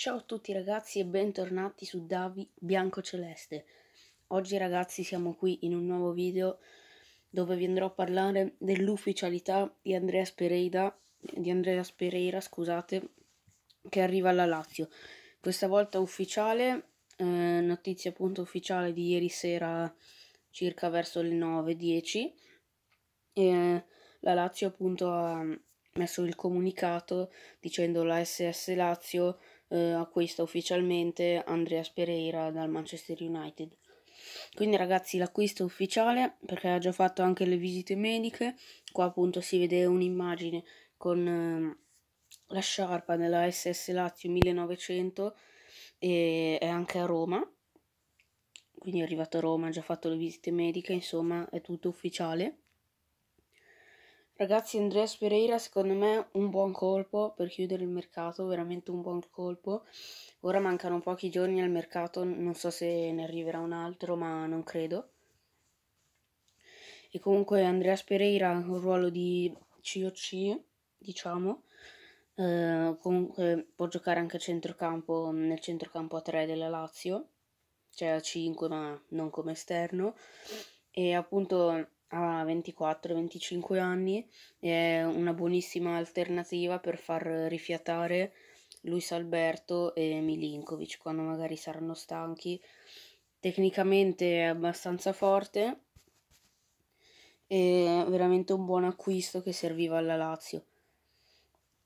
Ciao a tutti ragazzi e bentornati su Davi Bianco Celeste. Oggi ragazzi siamo qui in un nuovo video dove vi andrò a parlare dell'ufficialità di Andrea Pereira, di Andreas Pereira scusate, che arriva alla Lazio. Questa volta ufficiale, eh, notizia appunto ufficiale di ieri sera circa verso le 9.10. Eh, la Lazio appunto ha messo il comunicato dicendo la SS Lazio eh, acquista ufficialmente Andreas Pereira dal Manchester United. Quindi ragazzi l'acquisto è ufficiale perché ha già fatto anche le visite mediche, qua appunto si vede un'immagine con eh, la sciarpa della SS Lazio 1900 e è anche a Roma, quindi è arrivato a Roma, ha già fatto le visite mediche, insomma è tutto ufficiale. Ragazzi, Andreas Pereira, secondo me un buon colpo per chiudere il mercato, veramente un buon colpo. Ora mancano pochi giorni al mercato, non so se ne arriverà un altro, ma non credo. E comunque Andreas Pereira ha un ruolo di COC, diciamo. Eh, comunque può giocare anche a centrocampo, nel centrocampo a 3 della Lazio, cioè a 5 ma non come esterno. E appunto a 24-25 anni è una buonissima alternativa per far rifiatare Luis Alberto e Milinkovic quando magari saranno stanchi. Tecnicamente è abbastanza forte e veramente un buon acquisto che serviva alla Lazio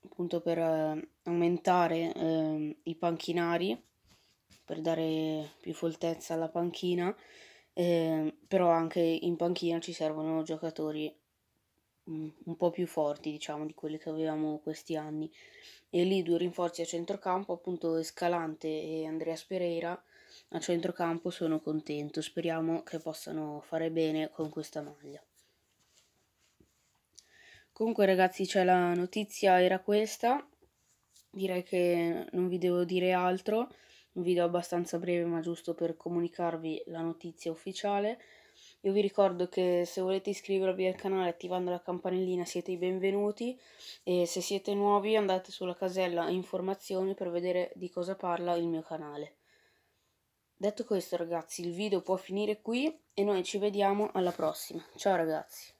appunto per eh, aumentare eh, i panchinari per dare più foltezza alla panchina eh, però anche in panchina ci servono giocatori mm, un po' più forti, diciamo, di quelli che avevamo questi anni. E lì due rinforzi a centrocampo, appunto Escalante e Andreas Pereira a centrocampo sono contento, speriamo che possano fare bene con questa maglia. Comunque ragazzi, c'è cioè la notizia era questa. Direi che non vi devo dire altro un video abbastanza breve ma giusto per comunicarvi la notizia ufficiale. Io vi ricordo che se volete iscrivervi al canale attivando la campanellina siete i benvenuti e se siete nuovi andate sulla casella informazioni per vedere di cosa parla il mio canale. Detto questo ragazzi il video può finire qui e noi ci vediamo alla prossima. Ciao ragazzi!